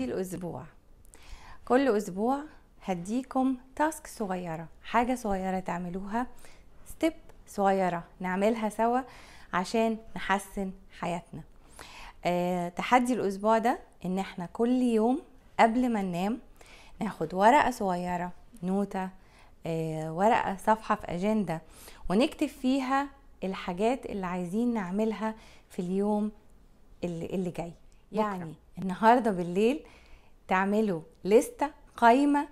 عندي الأسبوع كل أسبوع هديكم تاسك صغيرة حاجة صغيرة تعملوها ستيب صغيرة نعملها سوا عشان نحسن حياتنا أه تحدي الأسبوع ده إن احنا كل يوم قبل ما ننام ناخد ورقة صغيرة نوتة أه ورقة صفحة في أجندة ونكتب فيها الحاجات اللي عايزين نعملها في اليوم اللي جاي يعني بكرة. النهارده بالليل تعملوا لستة قايمة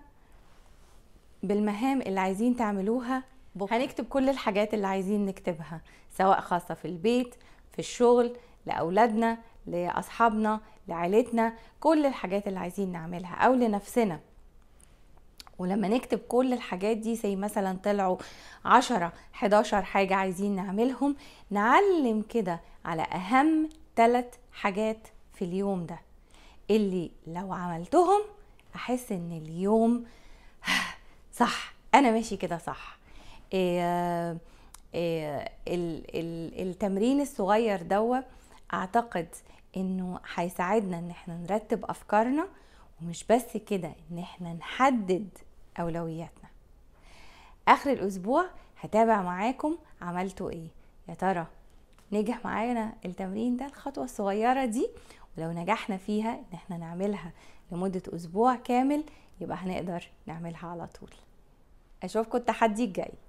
بالمهام اللي عايزين تعملوها بكرة. هنكتب كل الحاجات اللي عايزين نكتبها سواء خاصة في البيت في الشغل لأولادنا لأصحابنا لعيلتنا كل الحاجات اللي عايزين نعملها أو لنفسنا ولما نكتب كل الحاجات دي زي مثلا طلعوا 10 11 حاجة عايزين نعملهم نعلم كده على أهم ثلاث حاجات في اليوم ده اللي لو عملتهم احس ان اليوم صح انا ماشي كده صح إيه إيه التمرين الصغير دوا اعتقد انه هيساعدنا ان احنا نرتب افكارنا ومش بس كده ان احنا نحدد اولوياتنا اخر الاسبوع هتابع معاكم عملتوا ايه يا ترى نجح معانا التمرين ده الخطوه الصغيره دي ولو نجحنا فيها ان احنا نعملها لمدة اسبوع كامل يبقى هنقدر نعملها على طول اشوفكم التحدي الجاي